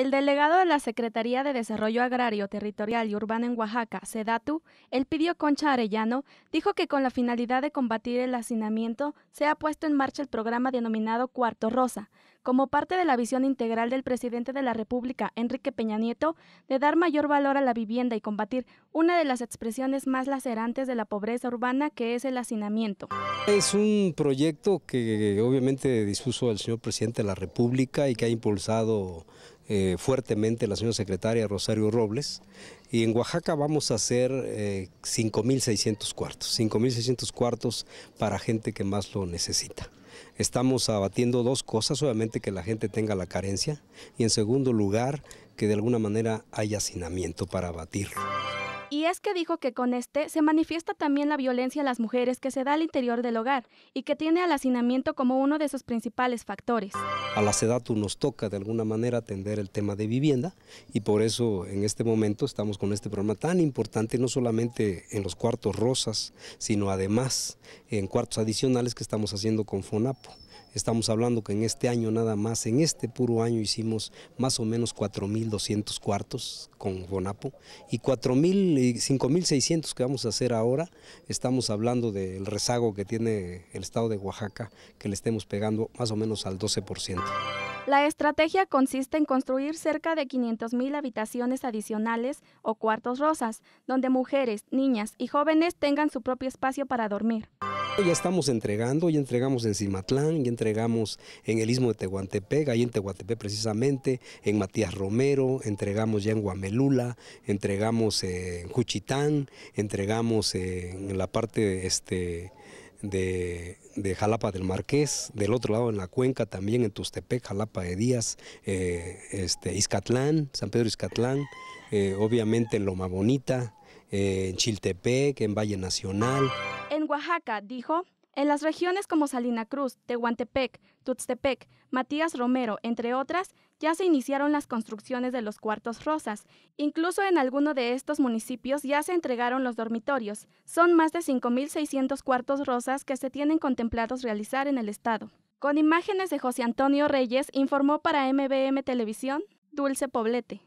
El delegado de la Secretaría de Desarrollo Agrario, Territorial y Urbano en Oaxaca, SEDATU, el pidió Concha Arellano, dijo que con la finalidad de combatir el hacinamiento se ha puesto en marcha el programa denominado Cuarto Rosa, como parte de la visión integral del presidente de la República, Enrique Peña Nieto, de dar mayor valor a la vivienda y combatir una de las expresiones más lacerantes de la pobreza urbana, que es el hacinamiento. Es un proyecto que obviamente dispuso el señor presidente de la República y que ha impulsado eh, fuertemente la señora secretaria Rosario Robles. Y en Oaxaca vamos a hacer 5.600 eh, cuartos, 5.600 cuartos para gente que más lo necesita. Estamos abatiendo dos cosas, obviamente que la gente tenga la carencia y en segundo lugar que de alguna manera haya hacinamiento para abatirlo. Y es que dijo que con este se manifiesta también la violencia a las mujeres que se da al interior del hogar y que tiene al hacinamiento como uno de sus principales factores. A la SEDATU nos toca de alguna manera atender el tema de vivienda y por eso en este momento estamos con este programa tan importante, no solamente en los cuartos rosas, sino además en cuartos adicionales que estamos haciendo con FONAPO. Estamos hablando que en este año nada más, en este puro año hicimos más o menos 4.200 cuartos con Bonapo y 4.000, 5.600 que vamos a hacer ahora, estamos hablando del rezago que tiene el estado de Oaxaca, que le estemos pegando más o menos al 12%. La estrategia consiste en construir cerca de 500.000 habitaciones adicionales o cuartos rosas, donde mujeres, niñas y jóvenes tengan su propio espacio para dormir. Ya estamos entregando, ya entregamos en Cimatlán, ya entregamos en el Istmo de Tehuantepec, ahí en Tehuantepec precisamente, en Matías Romero, entregamos ya en Guamelula, entregamos eh, en Juchitán, entregamos eh, en la parte este, de, Jalapa del Marqués, del otro lado en la cuenca también en Tustepec, Jalapa de Díaz, eh, este, Izcatlán, San Pedro Izcatlán, obviamente en Loma Bonita, en Chiltepec, en Valle Nacional. En Oaxaca, dijo, en las regiones como Salina Cruz, Tehuantepec, Tuxtepec, Matías Romero, entre otras, ya se iniciaron las construcciones de los cuartos rosas. Incluso en alguno de estos municipios ya se entregaron los dormitorios. Son más de 5.600 cuartos rosas que se tienen contemplados realizar en el estado. Con imágenes de José Antonio Reyes, informó para MBM Televisión Dulce Poblete.